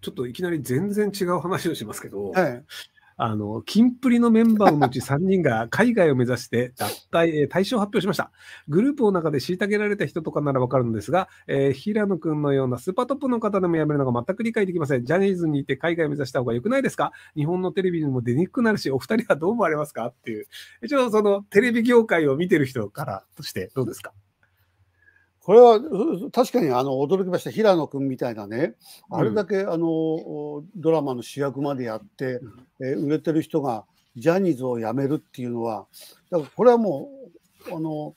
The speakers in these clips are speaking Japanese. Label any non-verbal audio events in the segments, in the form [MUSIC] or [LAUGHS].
ちょっといきなり全然違う話をしますけど、はい、あの、キンプリのメンバーのうち3 [LAUGHS] 人が海外を目指して脱退、えー、を発表しました。グループの中で虐げられた人とかならわかるんですが、えー、平野くんのようなスーパートップの方でも辞めるのが全く理解できません。ジャニーズにいて海外を目指した方が良くないですか日本のテレビにも出にくくなるし、お二人はどう思われますかっていう。一応そのテレビ業界を見てる人からとしてどうですかこれは確かにあの驚きました、平野君みたいなね、あれだけあの、ドラマの主役までやって、え売れてる人がジャニーズを辞めるっていうのは、だからこれはもうあの、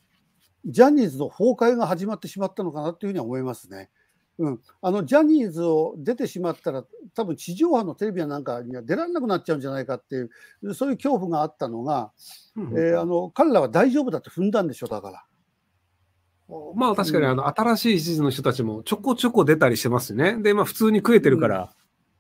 ジャニーズの崩壊が始まってしまったのかなというふうには思いますね。うん、あのジャニーズを出てしまったら多分地上波のテレビなんかには出られなくなっちゃうんじゃないかっていうそういう恐怖があったのが、うん、えー、あの彼らは大丈夫だって踏んだんでしょうだから。まあ確かにあの新しい地図の人たちもちょこちょこ出たりしてますね。で、まあ普通に食えてるから。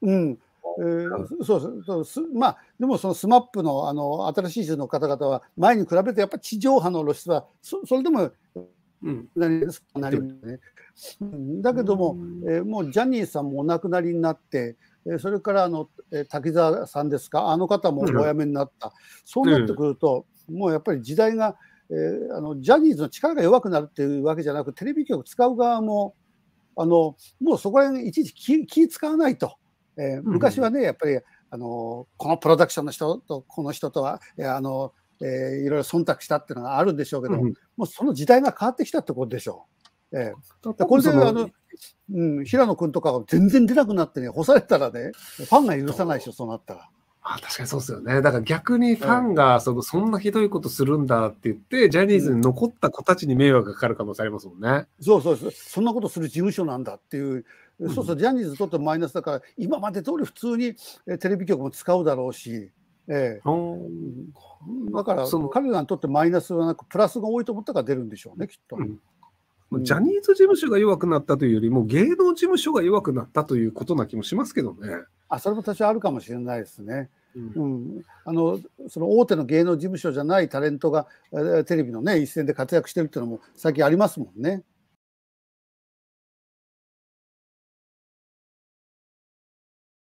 うん、うんえー、そうそうすまあでもそのスマップのあの新しい人の方々は前に比べてやっぱ地上波の露出はそそれでも何ですか、うん、なりね、うん、だけども、えー、もうジャニーさんもお亡くなりになって、えー、それからあの、えー、滝沢さんですかあの方もお辞めになった、そうなってくると、もうやっぱり時代がえー、あのジャニーズの力が弱くなるっていうわけじゃなくテレビ局使う側もあのもうそこら辺いちいち気気使わないと、えー、昔はね、やっぱりあのこのプロダクションの人とこの人とは、えあの、えー、いろいろ忖度したっていうのがあるんでしょうけど、うん、もうその時代が変わってきたってことでしょう。えー、これであの、うん、平野君とかが全然出なくなってね干されたらねファンが許さないでしょそうなったら。まあ確かにそうですよね。だから逆にファンがその、そんなひどいことするんだって言って、ジャニーズに残った子たちに迷惑がかかる可能性ありますもんね。うん、そうそうそうそんなことする事務所なんだっていうそうそう、ジャニーズにとってマイナスだから、今まで通り普通にテレビ局も使うだろうし、ええ、だからその彼らにとってマイナスはなく、プラスが多いと思ったから出るんでしょうね、きっと。うんジャニーズ事務所が弱くなったというよりも、芸能事務所が弱くなったということな気もしますけどね。あそれも多少あるかもしれないですね。うん、あのその大手の芸能事務所じゃないタレントがテレビの、ね、一線で活躍してるっていうのも最近ありますもんね。